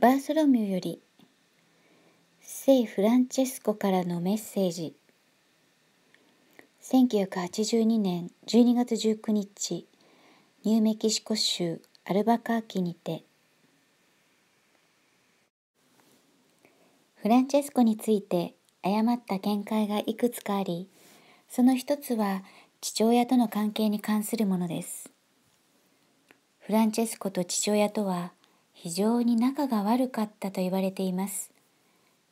バーソロミューより聖フランチェスコからのメッセージ1982年12月19日ニューメキシコ州アルバカーキにてフランチェスコについて誤った見解がいくつかありその一つは父親との関係に関するものですフランチェスコと父親とは非常に仲が悪かったと言われています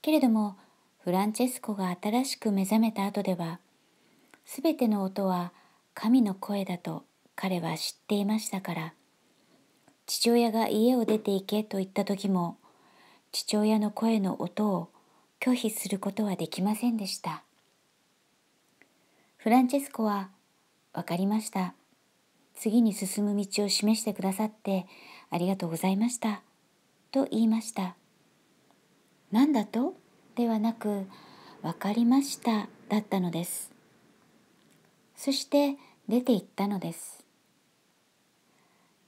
けれどもフランチェスコが新しく目覚めた後ではすべての音は神の声だと彼は知っていましたから父親が家を出て行けと言った時も父親の声の音を拒否することはできませんでしたフランチェスコは「分かりました次に進む道を示してくださってありがとうございました。と言いました。何だとではなく、わかりましただったのです。そして出て行ったのです。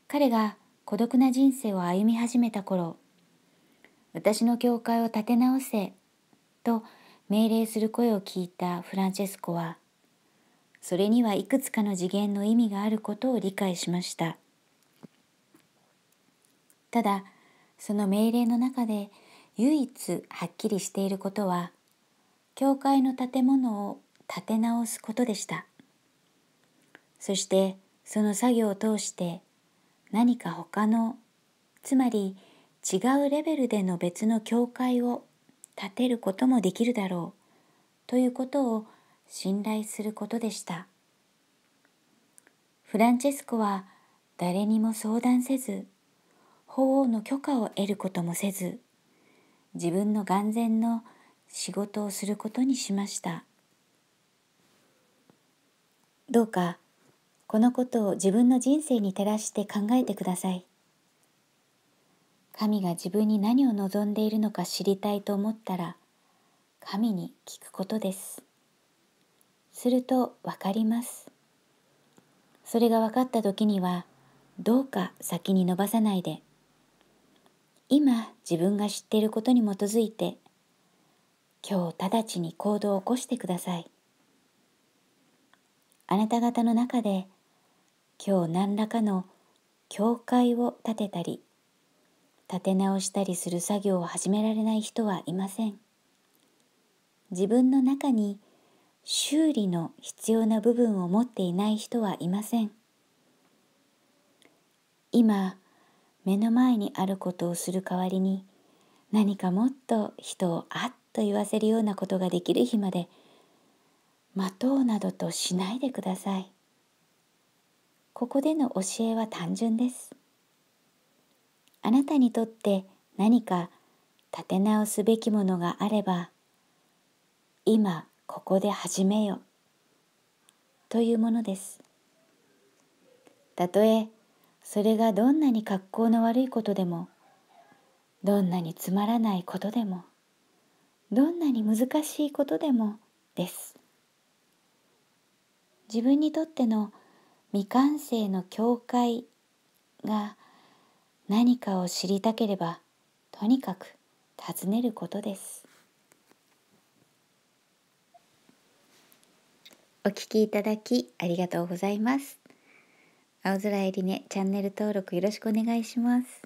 彼が孤独な人生を歩み始めた頃、私の教会を立て直せと命令する声を聞いたフランチェスコは、それにはいくつかの次元の意味があることを理解しました。ただその命令の中で唯一はっきりしていることは教会の建物を建て直すことでしたそしてその作業を通して何か他のつまり違うレベルでの別の教会を建てることもできるだろうということを信頼することでしたフランチェスコは誰にも相談せず法王の許可を得ることもせず自分の眼前の仕事をすることにしましたどうかこのことを自分の人生に照らして考えてください神が自分に何を望んでいるのか知りたいと思ったら神に聞くことですすると分かりますそれが分かった時にはどうか先に伸ばさないで今自分が知っていることに基づいて今日直ちに行動を起こしてくださいあなた方の中で今日何らかの境界を立てたり立て直したりする作業を始められない人はいません自分の中に修理の必要な部分を持っていない人はいません今目の前にあることをする代わりに何かもっと人をあっと言わせるようなことができる日まで待とうなどとしないでください。ここでの教えは単純です。あなたにとって何か立て直すべきものがあれば今ここで始めよというものです。たとえそれがどんなに格好の悪いことでもどんなにつまらないことでもどんなに難しいことでもです自分にとっての未完成の境界が何かを知りたければとにかく尋ねることですお聞きいただきありがとうございます青空えりねチャンネル登録よろしくお願いします